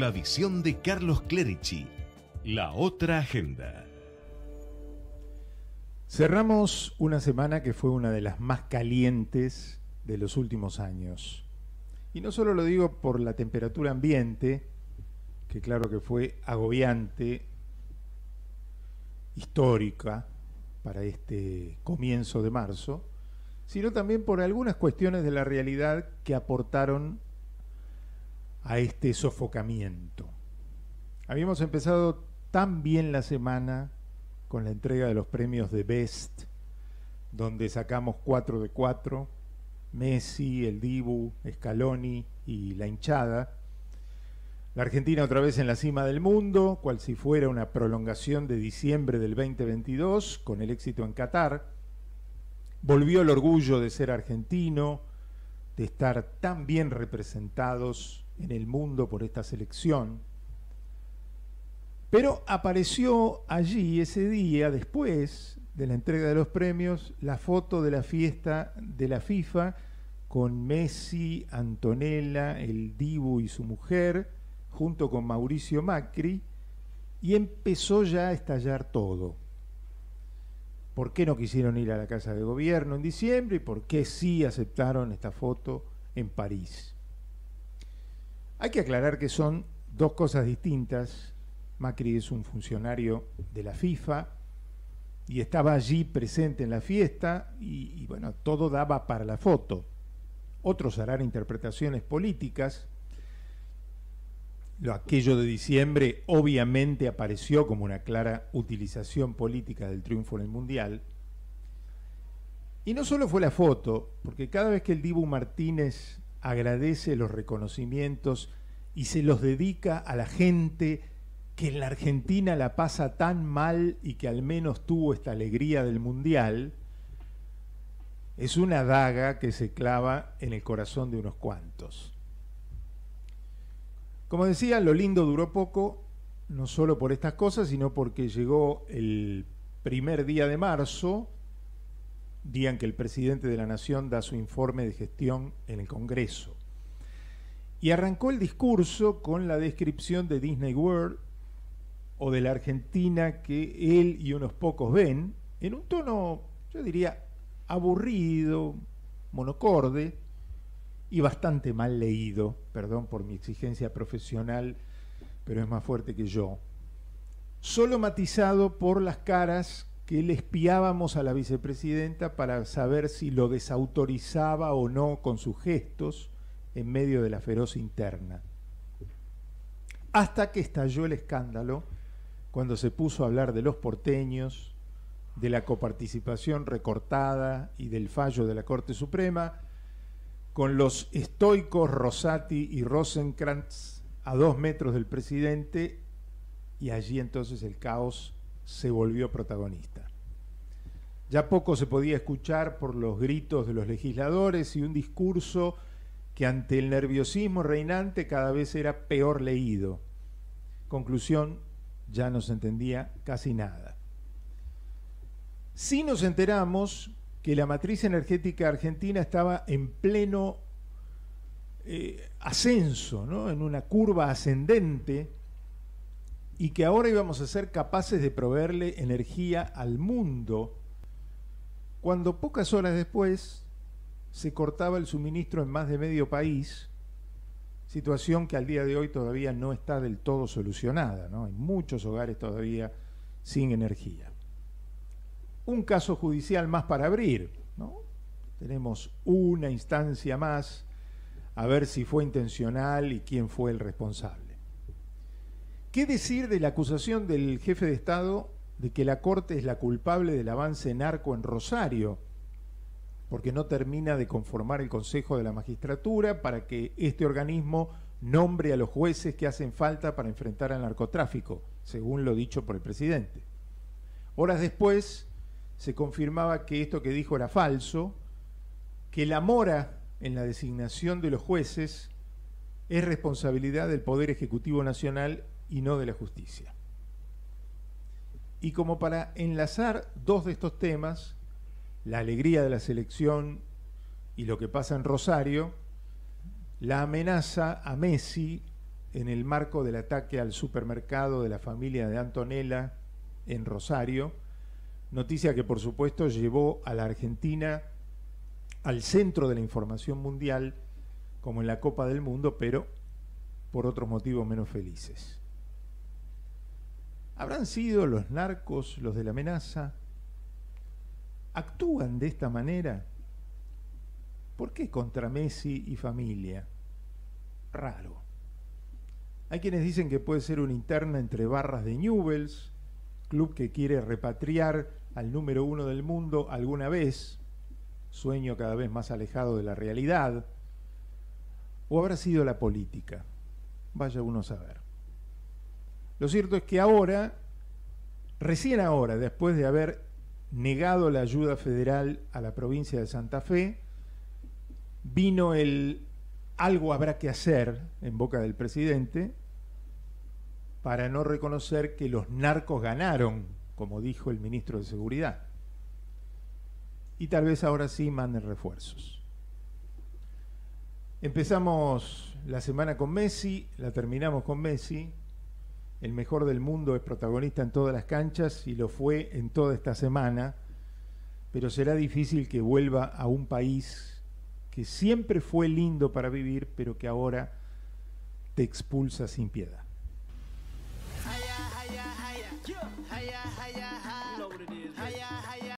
La visión de Carlos Clerici. La otra agenda. Cerramos una semana que fue una de las más calientes de los últimos años. Y no solo lo digo por la temperatura ambiente, que claro que fue agobiante, histórica para este comienzo de marzo, sino también por algunas cuestiones de la realidad que aportaron a este sofocamiento. Habíamos empezado tan bien la semana con la entrega de los premios de Best, donde sacamos cuatro de cuatro, Messi, el Dibu, Scaloni y la hinchada. La Argentina otra vez en la cima del mundo, cual si fuera una prolongación de diciembre del 2022, con el éxito en Qatar. Volvió el orgullo de ser argentino, de estar tan bien representados en el mundo por esta selección. Pero apareció allí ese día, después de la entrega de los premios, la foto de la fiesta de la FIFA con Messi, Antonella, el Dibu y su mujer, junto con Mauricio Macri, y empezó ya a estallar todo. ¿Por qué no quisieron ir a la Casa de Gobierno en diciembre y por qué sí aceptaron esta foto en París? Hay que aclarar que son dos cosas distintas. Macri es un funcionario de la FIFA y estaba allí presente en la fiesta y, bueno, todo daba para la foto. Otros harán interpretaciones políticas. Lo, aquello de diciembre obviamente apareció como una clara utilización política del triunfo en el Mundial. Y no solo fue la foto, porque cada vez que el Dibu Martínez agradece los reconocimientos y se los dedica a la gente que en la Argentina la pasa tan mal y que al menos tuvo esta alegría del Mundial, es una daga que se clava en el corazón de unos cuantos. Como decía, lo lindo duró poco, no solo por estas cosas, sino porque llegó el primer día de marzo, día en que el presidente de la Nación da su informe de gestión en el Congreso. Y arrancó el discurso con la descripción de Disney World o de la Argentina que él y unos pocos ven, en un tono, yo diría, aburrido, monocorde y bastante mal leído, perdón por mi exigencia profesional, pero es más fuerte que yo, solo matizado por las caras que le espiábamos a la vicepresidenta para saber si lo desautorizaba o no con sus gestos en medio de la feroz interna. Hasta que estalló el escándalo cuando se puso a hablar de los porteños, de la coparticipación recortada y del fallo de la Corte Suprema, con los estoicos Rosati y Rosenkrantz a dos metros del presidente, y allí entonces el caos se volvió protagonista. Ya poco se podía escuchar por los gritos de los legisladores y un discurso que ante el nerviosismo reinante cada vez era peor leído. Conclusión, ya no se entendía casi nada. Si nos enteramos que la matriz energética argentina estaba en pleno eh, ascenso, en una curva ascendente y que ahora íbamos a ser capaces de proveerle energía al mundo, cuando pocas horas después se cortaba el suministro en más de medio país, situación que al día de hoy todavía no está del todo solucionada, Hay muchos hogares todavía sin energía. Un caso judicial más para abrir, Tenemos una instancia más a ver si fue intencional y quién fue el responsable. ¿Qué decir de la acusación del jefe de Estado de que la Corte es la culpable del avance en narco en Rosario? Porque no termina de conformar el Consejo de la Magistratura para que este organismo nombre a los jueces que hacen falta para enfrentar al narcotráfico, según lo dicho por el presidente. Horas después se confirmaba que esto que dijo era falso, que la mora en la designación de los jueces es responsabilidad del Poder Ejecutivo Nacional y no de la justicia. Y como para enlazar dos de estos temas, la alegría de la selección y lo que pasa en Rosario, la amenaza a Messi en el marco del ataque al supermercado de la familia de Antonella en Rosario, noticia que por supuesto llevó a la Argentina al centro de la información mundial, como en la Copa del Mundo, pero por otros motivos menos felices. ¿Habrán sido los narcos los de la amenaza? ¿Actúan de esta manera? ¿Por qué contra Messi y familia? Raro. Hay quienes dicen que puede ser una interna entre barras de Newells, club que quiere repatriar al número uno del mundo alguna vez, sueño cada vez más alejado de la realidad, o habrá sido la política. Vaya uno a saber. Lo cierto es que ahora, recién ahora, después de haber negado la ayuda federal a la provincia de Santa Fe, vino el algo habrá que hacer en boca del presidente para no reconocer que los narcos ganaron, como dijo el ministro de Seguridad. Y tal vez ahora sí manden refuerzos. Empezamos la semana con Messi, la terminamos con Messi, el mejor del mundo es protagonista en todas las canchas y lo fue en toda esta semana, pero será difícil que vuelva a un país que siempre fue lindo para vivir, pero que ahora te expulsa sin piedad.